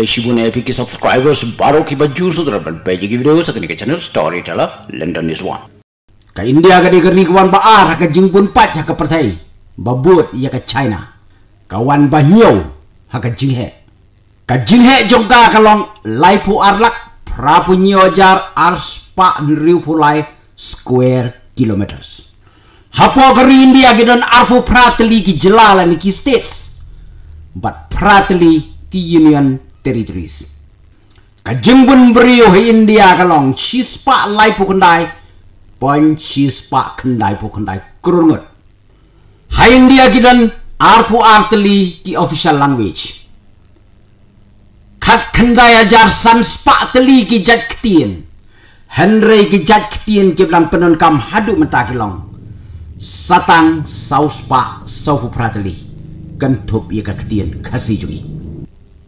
Shibuna Epic subscribers baru kibar jurus terhadap pejegi video sekini ke channel story Storyteller London is One. Ke India ke negeri ni kawan ba'ar ke jingpun pat yang ke percaya. Babut ia ya ke China. Kawan ba'nyau ke jinghe. Ke jinghe jongka kalong layu arlak prapu nyojar arspa nriu pulai square kilometers. Hapo keri India ke don arpu prateli ki jelala ni ki states. But prateli ki union territories. bun brio he India kalong chispa lai pukendai, poin chispa kendai pukendai kurungut. Hi India kidan arpu arteli ki official language. Kat kendai ajar sanspa teli ki jaktien. Henry ki jaktien ki bilang penon kam hadu mentakilong. Satang sauspa sauhu prateli. Kentup ia kaktien kasih juga.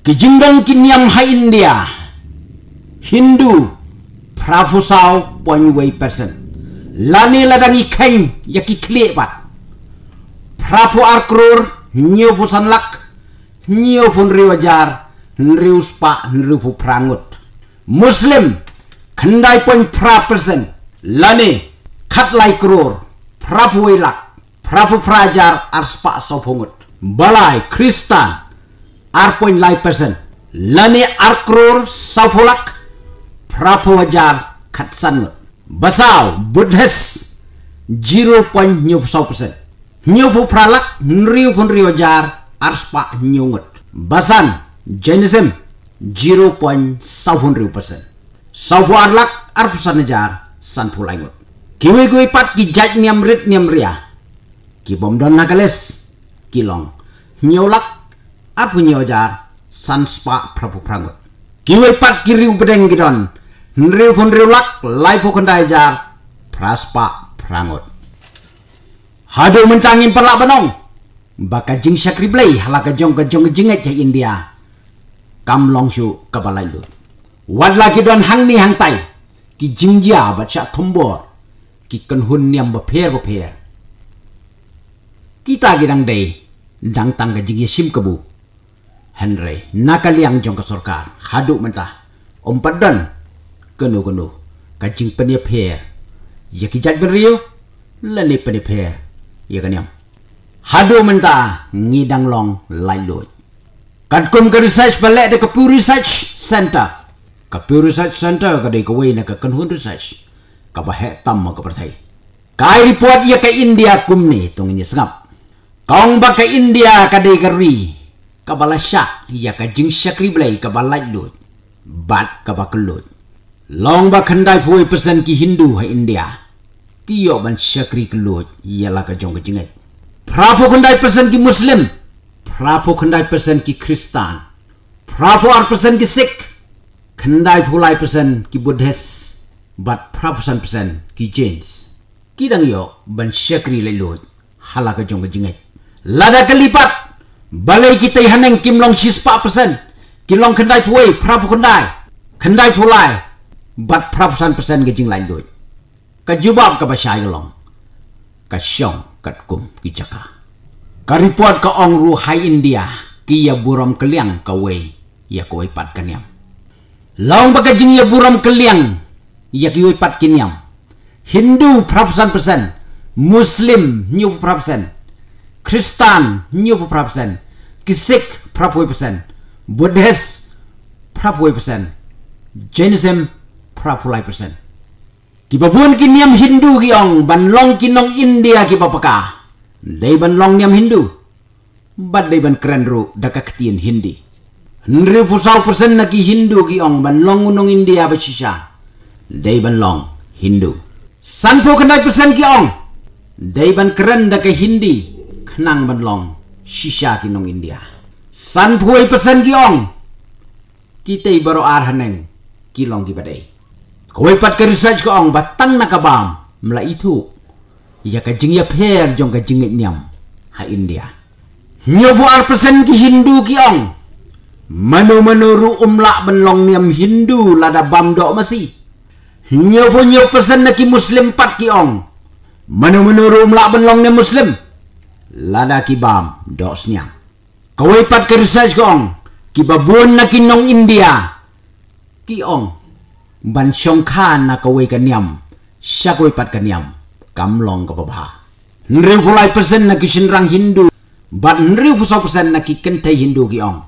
Kijinggan kinyang hai India Hindu Prafusau Ponyway person Lani ladang ikain Yaki klik pat Prafu arkrur Nyo pusan lak Nyo pun riwajar Nriu spa Nriu pu prangut Muslim Kendai pun pra person Lani Kat lai krur Prafu ilak Prafu prajar Arspa sopungut Balai Kristan ar poin lai person lani ar kror sau polak prapo wajar kat san basal budhes jiro poin nyu sau persen nyu pralak nriu pun riu wajar ar nyungut basan jenisem jiro poin sau pun riu persen sau pu arlak ar pusan wajar san pulai ngut kiwi kiwi pat ki jat niam rit niam ria ki bom don nagales kilong nyulak apa nyoja sanspa prabu prangut kiwe pat kiri bedeng gidon nriu pun riu lak lai po jar praspa prangut hadu mencangin perlak benong baka jing syakri blei halaka jong gajong jinget cai india kam long syu kabalai lu wad lagi don hang ni hang tai ki jing jia ba cha thombor ki kan hun niam ba pher pher kita gidang day dang tangga jing sim kebu Henry nakaliang jong ka sarkar hadu manta ompadan kenu kenu kacing penye phe ye ya ki jaj berio lani penye phe ye ya kaniam hadu manta ngidang long lailo kat kum ka research balek de kapu research center kapu research center ka de ka wei na ka kanhun research ka bahe tam ma ka pertai kai report ye ya ka india ni tong ni sangap kaung ba ka india ka de ka ri kabala syak ya ka jing syakri belai ka balai lut bat ka ba kelut long ba kendai puai pesan ki hindu ha india kiyo ban syakri kelut ya la ka jong jing ai prapo kendai pesan ki muslim prapo kendai pesan ki kristan prapo ar pesan ki sik kendai pulai pesan ki buddhas bat prapo san pesan ki jains kidang yo ban syakri lelut halaka jong jing ai lada kelipat balai kita haneng kim long chis pa persen kim long kendai puai prap kendai kendai pu bat prap san persen ke jing lain doi ka jubab ka basai long kasyong syong kat kum ki jaka ka report ong ru india ki ya buram keliang ka wei ya ko wei pat kaniam long ba jing ya buram keliang ya ki wei pat kiniam hindu prap san persen muslim nyu prap san kristan nyu prap san คิสิกพระพุทธเจ้าบุตรเดชพระพุทธเจ้าเจนิซึมพระพุทธเจ้ากี่ปปุ่นกินเนียมฮินดูกี่องบันลองกินน้องอินเดียกี่ปปะกาได้บันลองเนียมฮินดูบัดได้บันเครนรู้ดักกตีนฮินดีนริฟุสาวเปอร์เซนนักฮินดูกี่องบันลองน้องอินเดียบัชิชาได้บันลองฮินดูสันพูกันได้เปอร์เซนกี่องได้บันเครนดักกฮินดีขนังบันลอง shisha kinong India. San puwai pesan giong. Kita ibaro arhaneng kilong gibaday. Kawai pat ka research ko ang batang nakabam mula itu Iya ka jingya per jong ka jingit niyam ha India. Nyo po ar pesan ki Hindu giong. Mano-mano ru umlak benlong niam Hindu lada bam dok masih. Nyo po nyo pesan ki Muslim pat giong. Mano-mano ru umlak benlong niam Muslim. Muslim lada kibam dosnya. Kawipat kersaj kong, kibabun na kinong India, kiong, bansyong ka na kawai kanyam, siya kawipat kanyam, kamlong kababa. Nriw kulay persen na kisinrang Hindu, ba nriw puso persen na kikentay Hindu kiong,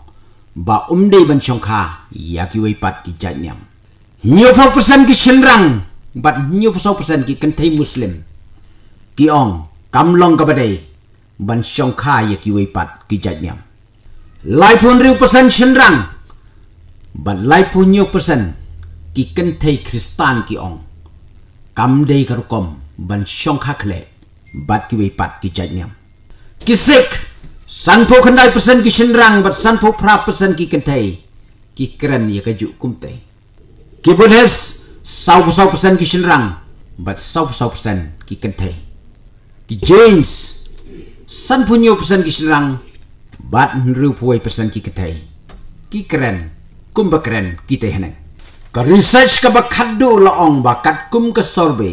ba umday bansyong ya ka, ya kiwipat kijat niyam. Nyo po persen kisinrang, ba nyo puso persen kikentay Muslim, kiong, kamlong kabaday, ban siyong kaya kiwipat kijat niyam. Lai pun riu pesan senrang, ban lai pun yu pesan ki kentai kristan ki ong. Kam day karukom ban siyong kakle bat kiwipat kijat niyam. Kisik, san po kandai pesan ki senrang, bat san po pra pesan ki kentai ki keren ya kajuk kumtai. Kibunis, sau sau pesan ki senrang, bat sau sau pesan ki kentai. Ki James, san punyo pesan ki serang bat nru puai pesan ki ketai ki keren kum ba keren ki tai hanang ka research ka ba khaddo la ong ba kat kum ka sorbe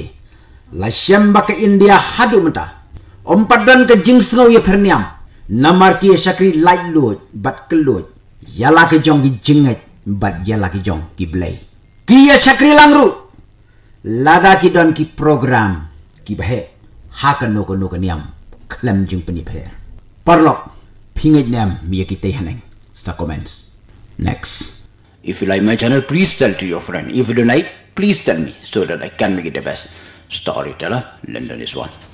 la syam ba ka india hadu mata om padan ka jing sngau ye perniam namar ki syakri light load bat kelut yala ke jong ki jingat bat yala ke jong ki blai ki ya syakri langru lada ki don ki program ki bahe hakan noko noko niam klem jing pani phe parlok phingai nam mi ki te haneng sta comments next if you like my channel please tell to your friend if you don't like please tell me so that i can make it the best storyteller london is one